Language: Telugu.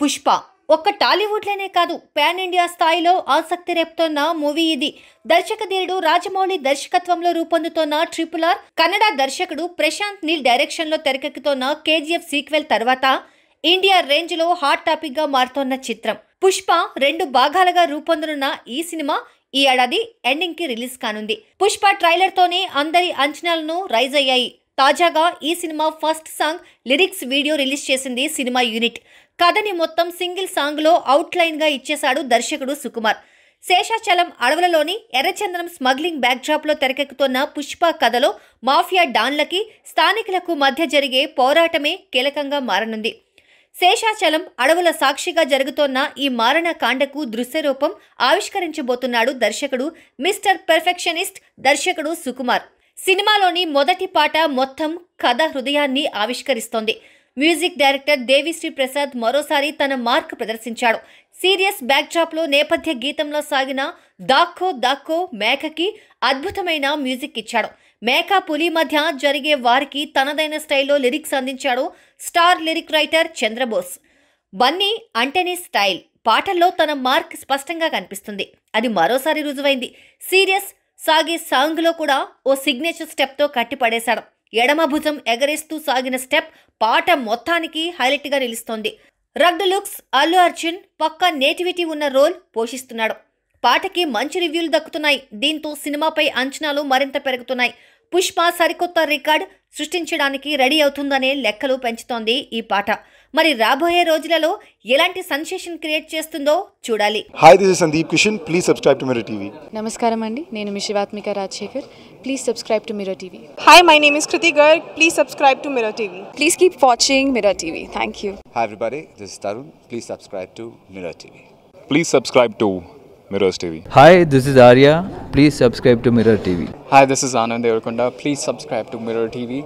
పుష్ప ఒక్క టాలీవుడ్లోనే కాదు పాన్ ఇండియా స్థాయిలో ఆసక్తి రేపుతోన్న మూవీ ఇది ధీరుడు రాజమౌళి దర్శకత్వంలో రూపొందుతోన్న ట్రిపుల్ ఆర్ కన్నడ దర్శకుడు ప్రశాంత్ నీల్ డైరెక్షన్లో తెరకెక్కుతోన్న కేజీఎఫ్ సీక్వెల్ తర్వాత ఇండియా రేంజ్లో హాట్ టాపిక్గా మారుతోన్న చిత్రం పుష్ప రెండు భాగాలుగా రూపొందనున్న ఈ సినిమా ఈ ఏడాది ఎండింగ్కి రిలీజ్ కానుంది పుష్ప ట్రైలర్తోనే అందరి అంచనాలను రైజ్ అయ్యాయి తాజాగా ఈ cinema first song lyrics video release చేసింది సినిమా యూనిట్ కథని మొత్తం సింగిల్ సాంగ్లో అవుట్లైన్గా ఇచ్చేశాడు దర్శకుడు సుకుమార్ శేషాచలం అడవులలోని ఎర్రచందనం స్మగ్లింగ్ బ్యాక్డ్రాప్లో తెరకెక్కుతున్న పుష్ప కథలో మాఫియా డాన్లకి స్థానికులకు మధ్య జరిగే పోరాటమే కీలకంగా మారనుంది శేషాచలం అడవుల సాక్షిగా జరుగుతోన్న ఈ మారణ కాండకు దృశ్యరూపం ఆవిష్కరించబోతున్నాడు దర్శకుడు మిస్టర్ పెర్ఫెక్షనిస్ట్ దర్శకుడు సుకుమార్ సినిమాలోని మొదటి పాట మొత్తం కథ హృదయాన్ని ఆవిష్కరిస్తోంది మ్యూజిక్ డైరెక్టర్ దేవిశ్రీ ప్రసాద్ మరోసారి తన మార్క్ ప్రదర్శించాడు సీరియస్ లో నేపథ్య గీతంలో సాగిన దాక్కో దాక్కో మేకకి అద్భుతమైన మ్యూజిక్ ఇచ్చాడు మేక పులి మధ్య జరిగే వారికి తనదైన స్టైల్లో లిరిక్స్ అందించాడు star lyric writer Chandrabose Bunny అంటనీ స్టైల్ పాటల్లో తన మార్క్ స్పష్టంగా కనిపిస్తుంది అది మరోసారి రుజువైంది సీరియస్ సాగే సాంగ్లో కూడా ఓ సిగ్నేచర్ స్టెప్తో కట్టిపడేశాడు ఎడమ భుజం ఎగరేస్తూ సాగిన స్టెప్ పాట మొత్తానికి హైలైట్గా నిలుస్తోంది రగ్డ్ లుక్స్ అల్లు అర్జున్ పక్క నేటివిటీ ఉన్న రోల్ పోషిస్తున్నాడు పాటకి మంచి రివ్యూలు దక్కుతున్నాయి దీంతో సినిమాపై అంచనాలు మరింత పెరుగుతున్నాయి పుష్ప సరికొత్త రికార్డ్ సృష్టించడానికి రెడీ అవుతుందనే లెక్కలు పెంచుతోంది ఈ పాట మరి రాబోయే రోజులలో ఎలాంటి సన్సేషన్ క్రియేట్ చేస్తుందో చూడాలి hi this is Sundeep Kishan please subscribe to Mirror TV నమస్కారం అండి నేను మీ Shivathmika Rajashekar please subscribe to Mirror TV hi my name is Kriti Garg please subscribe to Mirror TV please keep watching Mirror TV thank you hi everybody this is Tarun please subscribe to Mirror TV please subscribe to mirrors TV hi this is Arya please subscribe to Mirror TV hi this is Anand Devarakonda please subscribe to Mirror TV